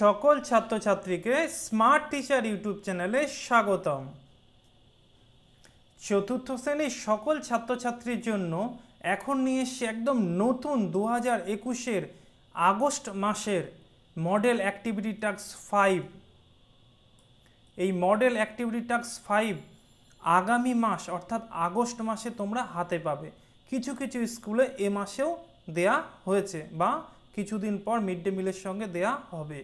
সকল ছাত্রছাত্রীকে smart teacher YouTube চ্যানেলে স্বাগতম চতুর্থ শ্রেণীর সকল ছাত্রছাত্রীর জন্য এখন নিয়ে এসছি একদম নতুন দু হাজার একুশের আগস্ট মাসের মডেল অ্যাক্টিভিটি টাক্স ফাইভ এই মডেল অ্যাক্টিভিটি টাক্স ফাইভ আগামী মাস অর্থাৎ আগস্ট মাসে তোমরা হাতে পাবে কিছু কিছু স্কুলে এ মাসেও দেয়া হয়েছে বা কিছুদিন পর মিড ডে মিলের সঙ্গে দেয়া হবে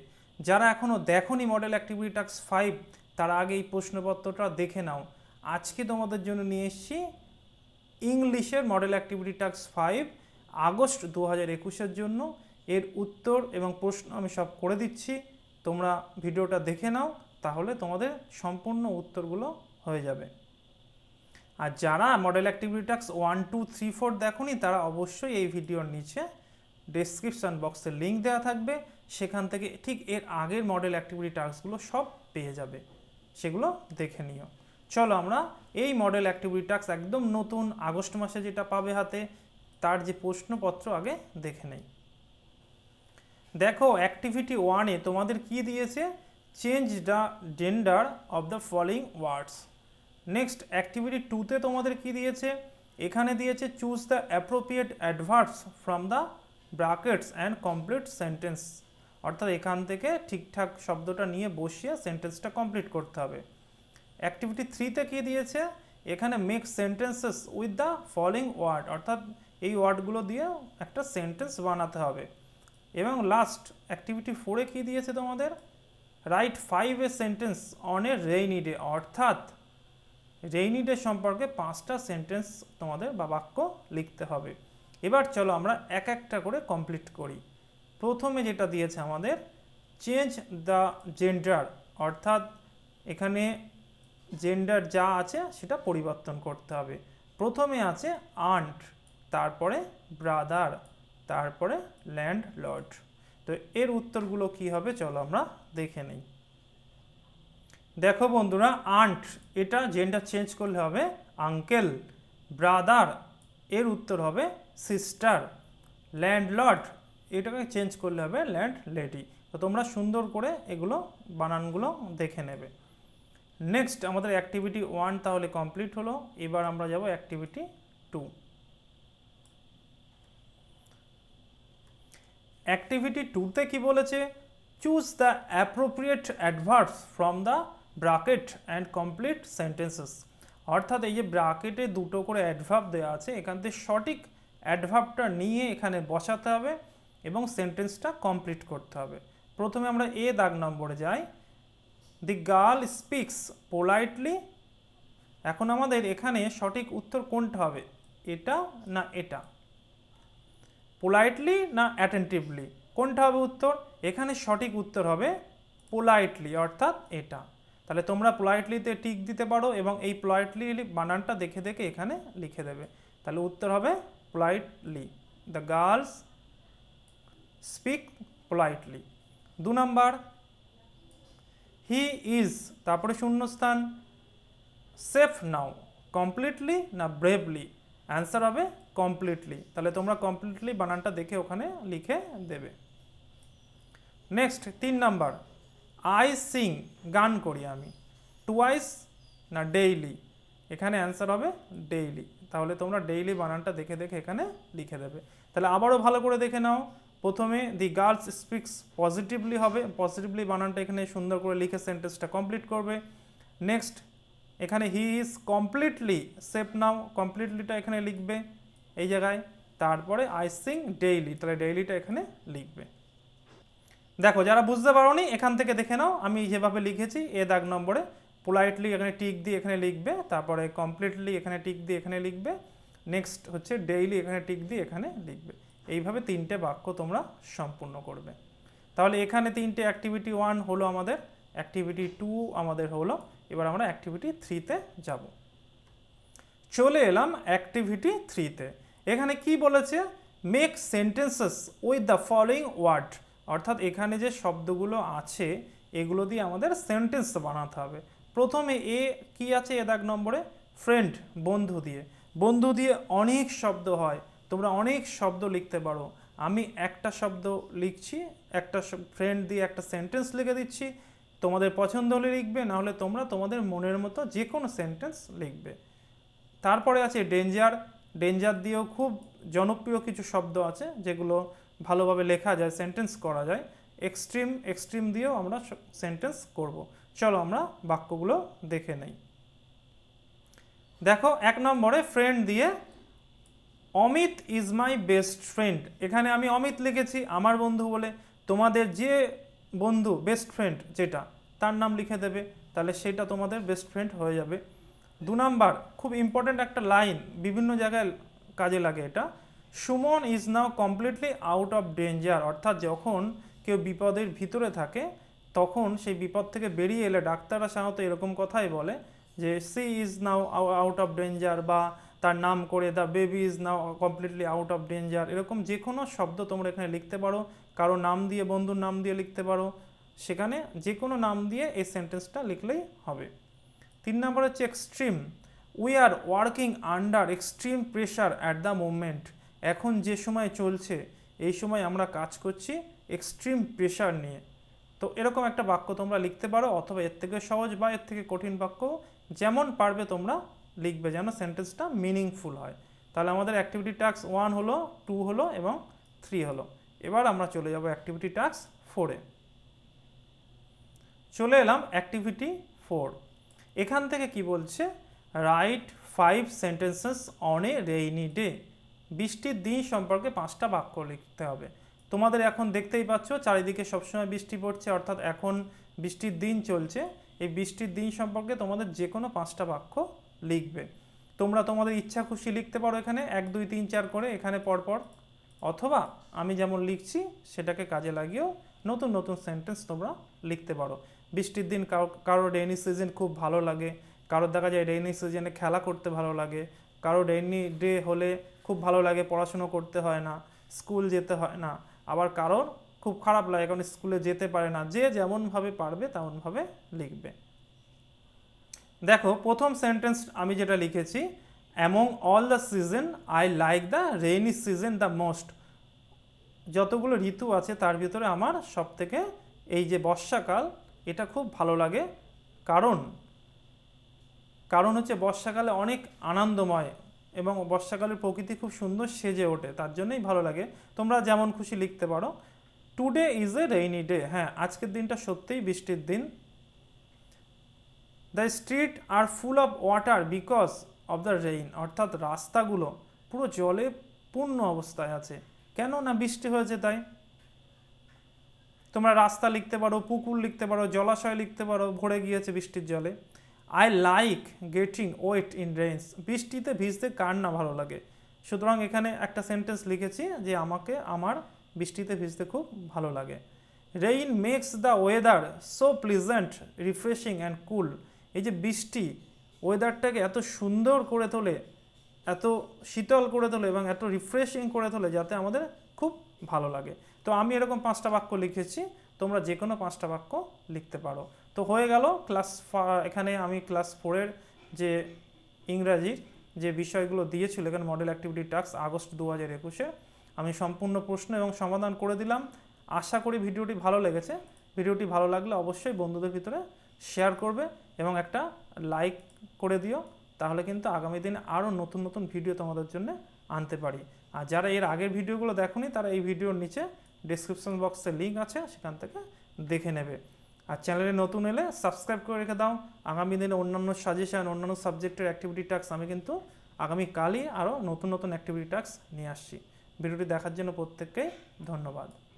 যারা এখনও দেখনি মডেল অ্যাক্টিভিটি টাক্স ফাইভ তার আগে এই প্রশ্নপত্রটা দেখে নাও আজকে তোমাদের জন্য নিয়ে এসছি ইংলিশের মডেল অ্যাক্টিভিটি টাক্স ফাইভ আগস্ট দু হাজার একুশের জন্য এর উত্তর এবং প্রশ্ন আমি সব করে দিচ্ছি তোমরা ভিডিওটা দেখে নাও তাহলে তোমাদের সম্পূর্ণ উত্তরগুলো হয়ে যাবে আর যারা মডেল অ্যাক্টিভিটি টাক্স ওয়ান টু থ্রি ফোর দেখো তারা অবশ্যই এই ভিডিওর নিচে ডিসক্রিপশান বক্সে লিঙ্ক দেওয়া থাকবে সেখান থেকে ঠিক এর আগের মডেল অ্যাক্টিভিটি টাস্কগুলো সব পেয়ে যাবে সেগুলো দেখে নিও চলো আমরা এই মডেল অ্যাক্টিভিটি টাস্ক একদম নতুন আগস্ট মাসে যেটা পাবে হাতে তার যে প্রশ্নপত্র আগে দেখে নেই দেখো অ্যাক্টিভিটি ওয়ানে তোমাদের কি দিয়েছে change the gender of the following words next activity টুতে তোমাদের কি দিয়েছে এখানে দিয়েছে choose the appropriate adverbs from the brackets and complete sentence অর্থাৎ এখান থেকে ঠিকঠাক শব্দটা নিয়ে বসিয়ে সেন্টেন্সটা কমপ্লিট করতে হবে অ্যাক্টিভিটি থ্রিতে কী দিয়েছে এখানে make sentences with the following word অর্থাৎ এই ওয়ার্ডগুলো দিয়ে একটা সেন্টেন্স বানাতে হবে এবং লাস্ট অ্যাক্টিভিটি ফোরে কী দিয়েছে তোমাদের write five a sentence on a rainy day অর্থাৎ রেইনি ডে সম্পর্কে পাঁচটা সেন্টেন্স তোমাদের বা বাক্য লিখতে হবে এবার চলো আমরা এক একটা করে কমপ্লিট করি প্রথমে যেটা দিয়েছে আমাদের চেঞ্জ দ্য জেন্ডার অর্থাৎ এখানে জেন্ডার যা আছে সেটা পরিবর্তন করতে হবে প্রথমে আছে আন্ট তারপরে ব্রাদার তারপরে ল্যান্ড লর্ড তো এর উত্তরগুলো কি হবে চলো আমরা দেখে নিই দেখো বন্ধুরা আন্ট এটা জেন্ডার চেঞ্জ করলে হবে আঙ্কেল ব্রাদার এর উত্তর হবে সিস্টার ল্যান্ডলর্ড এটাকে চেঞ্জ করলে হবে ল্যান্ড লেডি তো তোমরা সুন্দর করে এগুলো বানানগুলো দেখে নেবে নেক্সট আমাদের অ্যাক্টিভিটি ওয়ান তাহলে কমপ্লিট হলো এবার আমরা যাব অ্যাক্টিভিটি টু অ্যাক্টিভিটি টুতে কি বলেছে choose the appropriate adverbs from the bracket and complete sentences অর্থাৎ এই যে ব্রাকেটে দুটো করে অ্যাডভার্ব দেওয়া আছে এখান থেকে সঠিক অ্যাডভার্বটা নিয়ে এখানে বসাতে হবে এবং সেন্টেন্সটা কমপ্লিট করতে হবে প্রথমে আমরা এ দাগ নম্বরে যাই দি গার্ল স্পিক্স পোলাইটলি এখন আমাদের এখানে সঠিক উত্তর কোনটা হবে এটা না এটা পোলাইটলি না অ্যাটেন্টিভলি কোনটা হবে উত্তর এখানে সঠিক উত্তর হবে পোলাইটলি অর্থাৎ এটা তাহলে তোমরা পোলাইটলিতে টিক দিতে পারো এবং এই পোলাইটলি বানানটা দেখে দেখে এখানে লিখে দেবে তাহলে উত্তর হবে politely the girls speak politely দু নাম্বার হি ইজ তারপরে শূন্যস্থান সেফ নাও কমপ্লিটলি না ব্রেভলি অ্যান্সার হবে কমপ্লিটলি তাহলে তোমরা কমপ্লিটলি বানানটা দেখে ওখানে লিখে দেবে নেক্সট তিন নাম্বার আই সিং গান করি আমি টুয়াইস না ডেইলি এখানে অ্যান্সার হবে ডেইলি তাহলে তোমরা ডেইলি বানানটা দেখে দেখে এখানে লিখে দেবে তাহলে আবারও ভালো করে দেখে নাও প্রথমে দি গার্লস স্পিক্স পজিটিভলি হবে পজিটিভলি বানানটা এখানে সুন্দর করে লিখে সেন্টেন্সটা কমপ্লিট করবে নেক্সট এখানে he is completely safe now কমপ্লিটলিটা এখানে লিখবে এই জায়গায় তারপরে আই সিং ডেইলি তাহলে ডেইলিটা এখানে লিখবে দেখো যারা বুঝতে পারোনি এখান থেকে দেখে নাও আমি যেভাবে লিখেছি এ দাগ নম্বরে পোলাইটলি এখানে টিক দিয়ে এখানে লিখবে তারপরে কমপ্লিটলি এখানে টিক দিয়ে এখানে লিখবে নেক্সট হচ্ছে ডেইলি এখানে টিক দিয়ে এখানে লিখবে এইভাবে তিনটে বাক্য তোমরা সম্পূর্ণ করবে তাহলে এখানে তিনটে অ্যাক্টিভিটি ওয়ান হলো আমাদের অ্যাক্টিভিটি টু আমাদের হলো এবার আমরা অ্যাক্টিভিটি থ্রিতে যাব চলে এলাম অ্যাক্টিভিটি থ্রিতে এখানে কি বলেছে make sentences with the following word অর্থাৎ এখানে যে শব্দগুলো আছে এগুলো দিয়ে আমাদের সেন্টেন্স বানাতে হবে প্রথমে এ কি আছে এদাক নম্বরে ফ্রেন্ড বন্ধু দিয়ে বন্ধু দিয়ে অনেক শব্দ হয় তোমরা অনেক শব্দ লিখতে পারো আমি একটা শব্দ লিখছি একটা ফ্রেন্ড দিয়ে একটা সেন্টেন্স লিখে দিচ্ছি তোমাদের পছন্দ হলে লিখবে না হলে তোমরা তোমাদের মনের মতো যে কোনো সেন্টেন্স লিখবে তারপরে আছে ডেঞ্জার ডেঞ্জার দিয়েও খুব জনপ্রিয় কিছু শব্দ আছে যেগুলো ভালোভাবে লেখা যায় সেন্টেন্স করা যায় এক্সট্রিম এক্সট্রিম দিয়েও আমরা সেন্টেন্স করব। চলো আমরা বাক্যগুলো দেখে নেই দেখো এক নম্বরে ফ্রেন্ড দিয়ে Amit is my best friend এখানে আমি অমিত লিখেছি আমার বন্ধু বলে তোমাদের যে বন্ধু বেস্ট ফ্রেন্ড যেটা তার নাম লিখে দেবে তাহলে সেটা তোমাদের বেস্ট ফ্রেন্ড হয়ে যাবে দু নাম্বার খুব ইম্পর্ট্যান্ট একটা লাইন বিভিন্ন জায়গায় কাজে লাগে এটা Suman is now completely out of danger অর্থাৎ যখন কেউ বিপদের ভিতরে থাকে তখন সেই বিপদ থেকে বেরিয়ে এলে ডাক্তাররা সাধারণত এরকম কথাই বলে যে she is now out of danger বা তার নাম করে the baby is now completely out of danger এরকম যে কোনো শব্দ তোমরা এখানে লিখতে পারো কারো নাম দিয়ে বন্ধুর নাম দিয়ে লিখতে পারো সেখানে যে কোনো নাম দিয়ে এই সেন্টেন্সটা লিখলেই হবে তিন নম্বর হচ্ছে extreme we are working under extreme pressure at the movement এখন যে সময় চলছে এই সময় আমরা কাজ করছি এক্সট্রিম প্রেশার নিয়ে তো এরকম একটা বাক্য তোমরা লিখতে পারো অথবা এর থেকে সহজ বা এর থেকে কঠিন বাক্য যেমন পারবে তোমরা লিখবে যেন সেন্টেন্সটা মিনিংফুল হয় তাহলে আমাদের অ্যাক্টিভিটি টাস্ক ওয়ান হলো টু হলো এবং থ্রি হলো এবার আমরা চলে যাব অ্যাক্টিভিটি টাস্ক ফোরে চলে এলাম অ্যাক্টিভিটি ফোর এখান থেকে কি বলছে write five sentences on a rainy day বৃষ্টির দিন সম্পর্কে পাঁচটা বাক্য লিখতে হবে তোমাদের এখন দেখতেই পাচ্ছ চারিদিকে সবসময় বৃষ্টি পড়ছে অর্থাৎ এখন বৃষ্টির দিন চলছে এই বৃষ্টির দিন সম্পর্কে তোমাদের যে কোনো পাঁচটা বাক্য লিখবে তোমরা তোমাদের ইচ্ছা খুশি লিখতে পারো এখানে এক দুই তিন চার করে এখানে পরপর অথবা আমি যেমন লিখছি সেটাকে কাজে লাগিয়েও নতুন নতুন সেন্টেন্স তোমরা লিখতে পারো বৃষ্টির দিন কারো রেইনি সিজন খুব ভালো লাগে কারোর দেখা যায় রেইনি সিজনে খেলা করতে ভালো লাগে কারো রেইনি ডে হলে খুব ভালো লাগে পড়াশুনো করতে হয় না স্কুল যেতে হয় না আবার কারোর খুব খারাপ লাগে কারণ স্কুলে যেতে পারে না যে যেমনভাবে পারবে তেমনভাবে লিখবে দেখো প্রথম সেন্টেন্স আমি যেটা লিখেছি among all the season I like the rainy season the most যতগুলো ঋতু আছে তার ভিতরে আমার সব থেকে এই যে বর্ষাকাল এটা খুব ভালো লাগে কারণ কারণ হচ্ছে বর্ষাকালে অনেক আনন্দময় এবং বর্ষাকালের প্রকৃতি খুব সুন্দর সেজে ওঠে তার জন্যই ভালো লাগে তোমরা যেমন খুশি লিখতে পারো today is a rainy day হ্যাঁ আজকের দিনটা সত্যিই বৃষ্টির দিন the street are full of water because of the rain অর্থাৎ রাস্তাগুলো পুরো জলে পূর্ণ অবস্থায় আছে কেন না বৃষ্টি হয়েছে তাই তোমরা রাস্তা লিখতে পারো পুকুর লিখতে পারো জলাশয় লিখতে পারো ভরে গিয়েছে বৃষ্টির জলে I like getting wet in rains বৃষ্টিতে ভিজতে কার না ভালো লাগে সুতরাং এখানে একটা সেন্টেন্স লিখেছি যে আমাকে আমার বৃষ্টিতে ভিজতে খুব ভালো লাগে rain makes the weather so pleasant refreshing and cool এই যে বৃষ্টি ওয়েদারটাকে এত সুন্দর করে তোলে এত শীতল করে তোলে এবং এত রিফ্রেশিং করে তোলে যাতে আমাদের খুব ভালো লাগে তো আমি এরকম পাঁচটা বাক্য লিখেছি তোমরা যে কোনো পাঁচটা বাক্য লিখতে পারো তো হয়ে গেল ক্লাস এখানে আমি ক্লাস ফোরের যে ইংরাজির যে বিষয়গুলো দিয়েছিল এখানে মডেল অ্যাক্টিভিটি টাস্ক আগস্ট দু হাজার একুশে আমি সম্পূর্ণ প্রশ্ন এবং সমাধান করে দিলাম আশা করি ভিডিওটি ভালো লেগেছে ভিডিওটি ভালো লাগলে অবশ্যই বন্ধুদের ভিতরে শেয়ার করবে এবং একটা লাইক করে দিও তাহলে কিন্তু আগামী দিনে আরও নতুন নতুন ভিডিও তোমাদের জন্য আনতে পারি আর যারা এর আগের ভিডিওগুলো দেখনি তারা এই ভিডিওর নিচে ডিসক্রিপশন বক্সে লিঙ্ক আছে সেখান থেকে দেখে নেবে আর চ্যানেলে নতুন এলে সাবস্ক্রাইব করে রেখে দাও আগামী দিনে অন্যান্য সাজেশান অন্যান্য সাবজেক্টের অ্যাক্টিভিটি টাস্ক আমি কিন্তু আগামীকালই আরও নতুন নতুন অ্যাক্টিভিটি টাস্ক নিয়ে আসছি ভিডিওটি দেখার জন্য প্রত্যেককে ধন্যবাদ